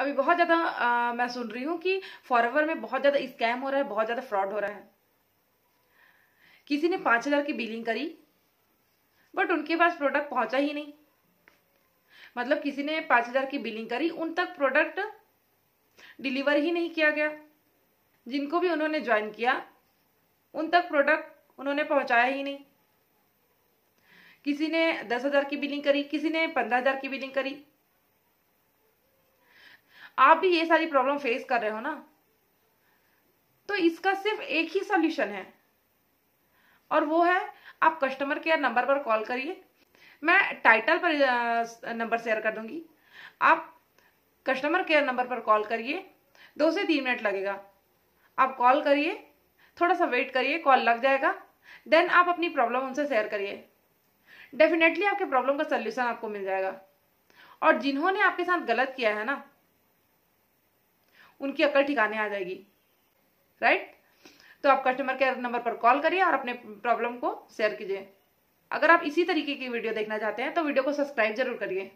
अभी बहुत ज़्यादा मैं सुन रही हूँ कि फॉरवर में बहुत ज़्यादा स्कैम हो रहा है बहुत ज़्यादा फ्रॉड हो रहा है किसी ने पांच हज़ार की बिलिंग करी बट उनके पास प्रोडक्ट पहुंचा ही नहीं मतलब किसी ने पांच हज़ार की बिलिंग करी उन तक प्रोडक्ट डिलीवर ही नहीं किया गया जिनको भी उन्होंने ज्वाइन किया उन तक प्रोडक्ट उन्होंने पहुंचाया ही नहीं किसी ने दस हज़ार की बिलिंग करी किसी ने पंद्रह हज़ार की बिलिंग करी आप भी ये सारी प्रॉब्लम फेस कर रहे हो ना तो इसका सिर्फ एक ही सोल्यूशन है और वो है आप कस्टमर केयर नंबर पर कॉल करिए मैं टाइटल पर नंबर शेयर कर दूंगी आप कस्टमर केयर नंबर पर कॉल करिए दो से तीन मिनट लगेगा आप कॉल करिए थोड़ा सा वेट करिए कॉल लग जाएगा देन आप अपनी प्रॉब्लम उनसे शेयर करिए डेफिनेटली आपके प्रॉब्लम का सोल्यूशन आपको मिल जाएगा और जिन्होंने आपके साथ गलत किया है ना उनकी अक्ल ठिकाने आ जाएगी राइट तो आप कस्टमर केयर नंबर पर कॉल करिए और अपने प्रॉब्लम को शेयर कीजिए अगर आप इसी तरीके की वीडियो देखना चाहते हैं तो वीडियो को सब्सक्राइब जरूर करिए